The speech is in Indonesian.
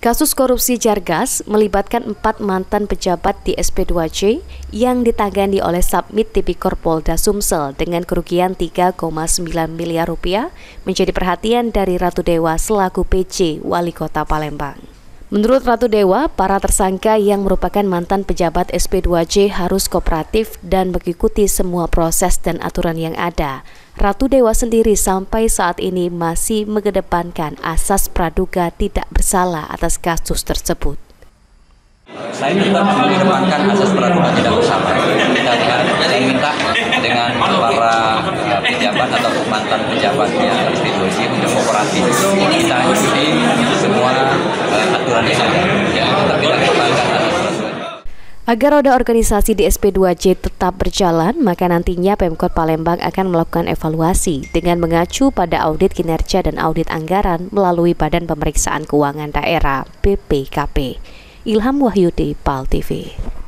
Kasus korupsi Jargas melibatkan empat mantan pejabat di SP2C yang ditangani oleh Submit Tipikor Polda Sumsel dengan kerugian 3,9 miliar rupiah menjadi perhatian dari Ratu Dewa selaku PC Wali Kota Palembang. Menurut Ratu Dewa, para tersangka yang merupakan mantan pejabat SP2J harus kooperatif dan mengikuti semua proses dan aturan yang ada. Ratu Dewa sendiri sampai saat ini masih mengedepankan asas praduga tidak bersalah atas kasus tersebut. Saya tetap mengedepankan asas praduga tidak bersalah. Saya minta dengan para ya, pejabat atau mantan yang SP2J untuk kooperatif. Kita ikuti semua Agar roda organisasi di sp 2 c tetap berjalan, maka nantinya Pemkot Palembang akan melakukan evaluasi dengan mengacu pada audit kinerja dan audit anggaran melalui Badan Pemeriksaan Keuangan Daerah BPKP. Ilham Wahyudi, PAL TV.